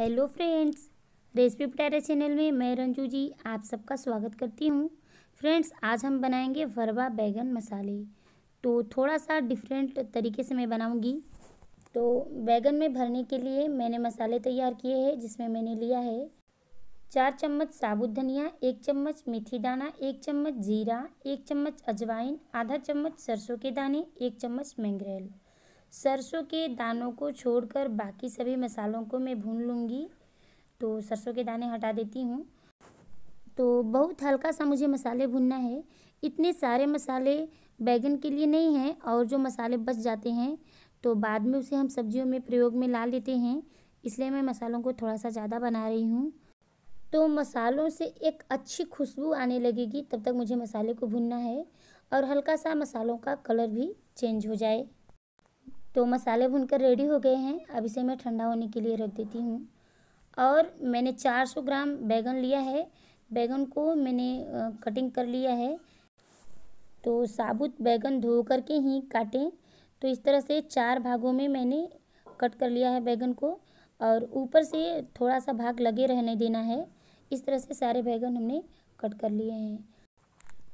hello friends recipe Patara channel में मैं रंजू जी आप सबका स्वागत करती हूँ फ्रेंड्स आज हम बनाएंगे वरवा बैगन मसाले तो थोड़ा सा डिफरेंट तरीके से मैं बनाऊँगी तो बैगन में भरने के लिए मैंने मसाले तैयार किए हैं जिसमें मैंने लिया है चार चम्मच साबुत धनिया एक चम्मच मेथी दाना एक चम्मच जीरा एक चम्मच अजवाइन आधा चम्मच सरसों के दाने एक चम्मच मैंगरेल सरसों के दानों को छोड़कर बाकी सभी मसालों को मैं भून लूँगी तो सरसों के दाने हटा देती हूँ तो बहुत हल्का सा मुझे मसाले भूनना है इतने सारे मसाले बैगन के लिए नहीं हैं और जो मसाले बच जाते हैं तो बाद में उसे हम सब्जियों में प्रयोग में ला लेते हैं इसलिए मैं मसालों को थोड़ा सा ज़्यादा बना रही हूँ तो मसालों से एक अच्छी खुशबू आने लगेगी तब तक मुझे मसाले को भुनना है और हल्का सा मसालों का कलर भी चेंज हो जाए तो मसाले भुनकर रेडी हो गए हैं अब इसे मैं ठंडा होने के लिए रख देती हूँ और मैंने 400 ग्राम बैगन लिया है बैगन को मैंने कटिंग कर लिया है तो साबुत बैगन धो कर के ही काटें तो इस तरह से चार भागों में मैंने कट कर लिया है बैगन को और ऊपर से थोड़ा सा भाग लगे रहने देना है इस तरह से सारे बैगन हमने कट कर लिए हैं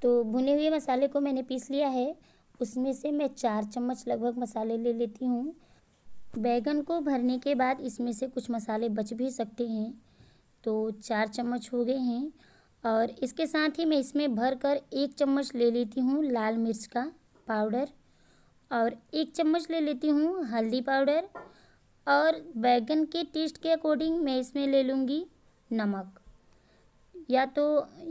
तो भुने हुए मसाले को मैंने पीस लिया है उसमें से मैं चार चम्मच लगभग मसाले ले लेती हूँ बैगन को भरने के बाद इसमें से कुछ मसाले बच भी सकते हैं तो चार चम्मच हो गए हैं और इसके साथ ही मैं इसमें भर कर एक चम्मच ले लेती हूँ लाल मिर्च का पाउडर और एक चम्मच ले लेती हूँ हल्दी पाउडर और बैगन के टेस्ट के अकॉर्डिंग मैं इसमें ले लूँगी नमक या तो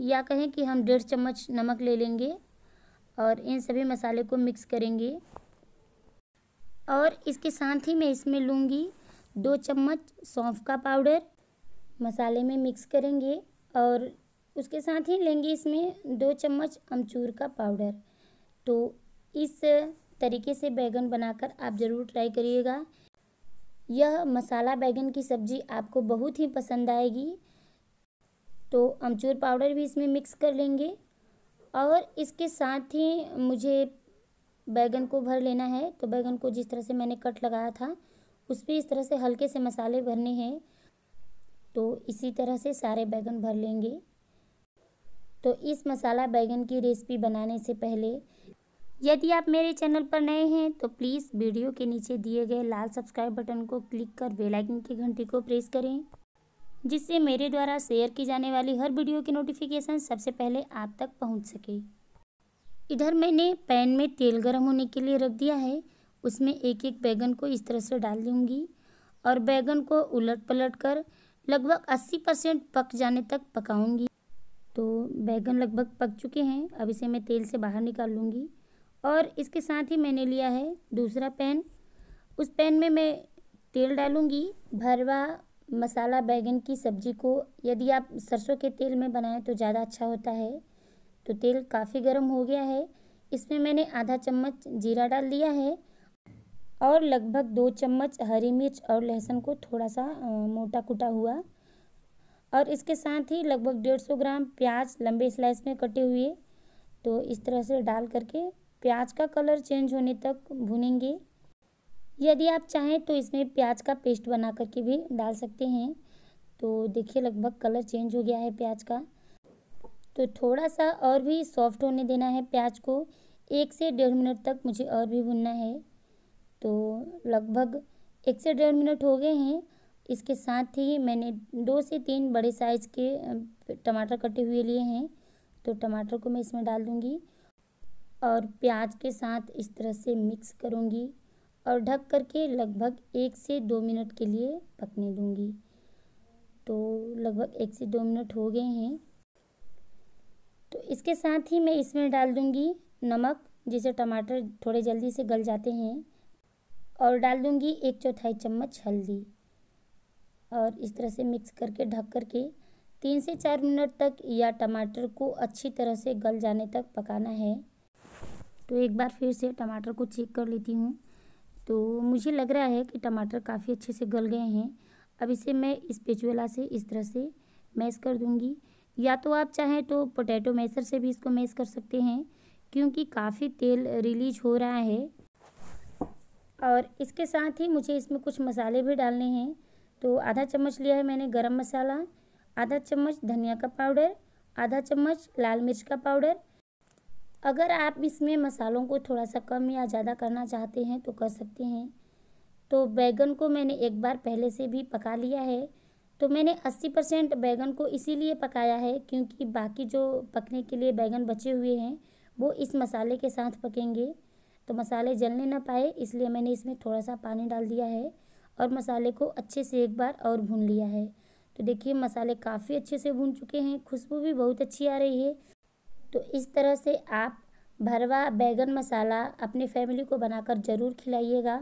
या कहें कि हम डेढ़ चम्मच नमक ले लेंगे और इन सभी मसाले को मिक्स करेंगे और इसके साथ ही मैं इसमें लूँगी दो चम्मच सौंफ का पाउडर मसाले में मिक्स करेंगे और उसके साथ ही लेंगे इसमें दो चम्मच अमचूर का पाउडर तो इस तरीके से बैगन बनाकर आप ज़रूर ट्राई करिएगा यह मसाला बैगन की सब्ज़ी आपको बहुत ही पसंद आएगी तो अमचूर पाउडर भी इसमें मिक्स कर लेंगे और इसके साथ ही मुझे बैगन को भर लेना है तो बैगन को जिस तरह से मैंने कट लगाया था उस पर इस तरह से हल्के से मसाले भरने हैं तो इसी तरह से सारे बैगन भर लेंगे तो इस मसाला बैगन की रेसिपी बनाने से पहले यदि आप मेरे चैनल पर नए हैं तो प्लीज़ वीडियो के नीचे दिए गए लाल सब्सक्राइब बटन को क्लिक कर बेल आइकन की घंटी को प्रेस करें जिससे मेरे द्वारा शेयर की जाने वाली हर वीडियो की नोटिफिकेशन सबसे पहले आप तक पहुंच सके इधर मैंने पैन में तेल गर्म होने के लिए रख दिया है उसमें एक एक बैगन को इस तरह से डाल दूँगी और बैगन को उलट पलट कर लगभग अस्सी परसेंट पक जाने तक पकाऊँगी तो बैगन लगभग पक चुके हैं अब इसे मैं तेल से बाहर निकाल लूँगी और इसके साथ ही मैंने लिया है दूसरा पैन उस पैन में मैं तेल डालूँगी भरवा मसाला बैंगन की सब्ज़ी को यदि आप सरसों के तेल में बनाएं तो ज़्यादा अच्छा होता है तो तेल काफ़ी गर्म हो गया है इसमें मैंने आधा चम्मच जीरा डाल दिया है और लगभग दो चम्मच हरी मिर्च और लहसुन को थोड़ा सा मोटा कुटा हुआ और इसके साथ ही लगभग डेढ़ सौ ग्राम प्याज लंबे स्लाइस में कटे हुए तो इस तरह से डाल करके प्याज का कलर चेंज होने तक भुनेंगे यदि आप चाहें तो इसमें प्याज का पेस्ट बना करके भी डाल सकते हैं तो देखिए लगभग कलर चेंज हो गया है प्याज का तो थोड़ा सा और भी सॉफ्ट होने देना है प्याज को एक से डेढ़ मिनट तक मुझे और भी भुनना है तो लगभग एक से डेढ़ मिनट हो गए हैं इसके साथ ही मैंने दो से तीन बड़े साइज़ के टमाटर कटे हुए लिए हैं तो टमाटर को मैं इसमें डाल दूँगी और प्याज के साथ इस तरह से मिक्स करूँगी और ढक करके लगभग एक से दो मिनट के लिए पकने दूंगी तो लगभग एक से दो मिनट हो गए हैं तो इसके साथ ही मैं इसमें डाल दूंगी नमक जिसे टमाटर थोड़े जल्दी से गल जाते हैं और डाल दूंगी एक चौथाई चम्मच हल्दी और इस तरह से मिक्स करके ढक करके तीन से चार मिनट तक या टमाटर को अच्छी तरह से गल जाने तक पकाना है तो एक बार फिर से टमाटर को चेक कर लेती हूँ तो मुझे लग रहा है कि टमाटर काफ़ी अच्छे से गल गए हैं अब इसे मैं इस पेचुएला से इस तरह से मैश कर दूंगी या तो आप चाहें तो पोटैटो मैशर से भी इसको मैश कर सकते हैं क्योंकि काफ़ी तेल रिलीज हो रहा है और इसके साथ ही मुझे इसमें कुछ मसाले भी डालने हैं तो आधा चम्मच लिया है मैंने गरम मसाला आधा चम्मच धनिया का पाउडर आधा चम्मच लाल मिर्च का पाउडर अगर आप इसमें मसालों को थोड़ा सा कम या ज़्यादा करना चाहते हैं तो कर सकते हैं तो बैगन को मैंने एक बार पहले से भी पका लिया है तो मैंने 80 परसेंट बैगन को इसीलिए पकाया है क्योंकि बाकी जो पकने के लिए बैगन बचे हुए हैं वो इस मसाले के साथ पकेंगे तो मसाले जलने ना पाए इसलिए मैंने इसमें थोड़ा सा पानी डाल दिया है और मसाले को अच्छे से एक बार और भून लिया है तो देखिए मसाले काफ़ी अच्छे से भून चुके हैं खुशबू भी बहुत अच्छी आ रही है तो इस तरह से आप भरवा बैगन मसाला अपनी फैमिली को बनाकर ज़रूर खिलाइएगा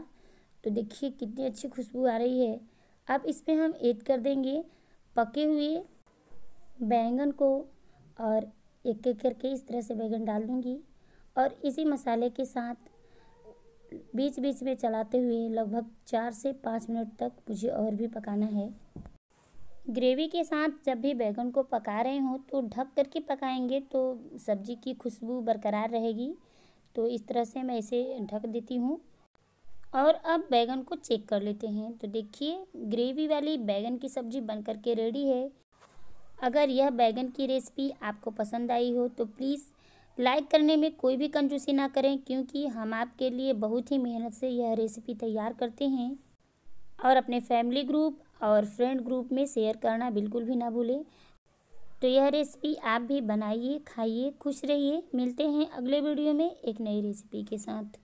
तो देखिए कितनी अच्छी खुशबू आ रही है अब इसमें हम ऐड कर देंगे पके हुए बैंगन को और एक एक करके इस तरह से बैंगन डाल दूँगी और इसी मसाले के साथ बीच बीच में चलाते हुए लगभग चार से पाँच मिनट तक मुझे और भी पकाना है ग्रेवी के साथ जब भी बैगन को पका रहे हों तो ढक करके पकाएंगे तो सब्ज़ी की खुशबू बरकरार रहेगी तो इस तरह से मैं इसे ढक देती हूँ और अब बैगन को चेक कर लेते हैं तो देखिए ग्रेवी वाली बैगन की सब्ज़ी बन करके रेडी है अगर यह बैगन की रेसिपी आपको पसंद आई हो तो प्लीज़ लाइक करने में कोई भी कंजूसी ना करें क्योंकि हम आपके लिए बहुत ही मेहनत से यह रेसिपी तैयार करते हैं और अपने फैमिली ग्रुप और फ्रेंड ग्रुप में शेयर करना बिल्कुल भी ना भूलें तो यह रेसिपी आप भी बनाइए खाइए खुश रहिए मिलते हैं अगले वीडियो में एक नई रेसिपी के साथ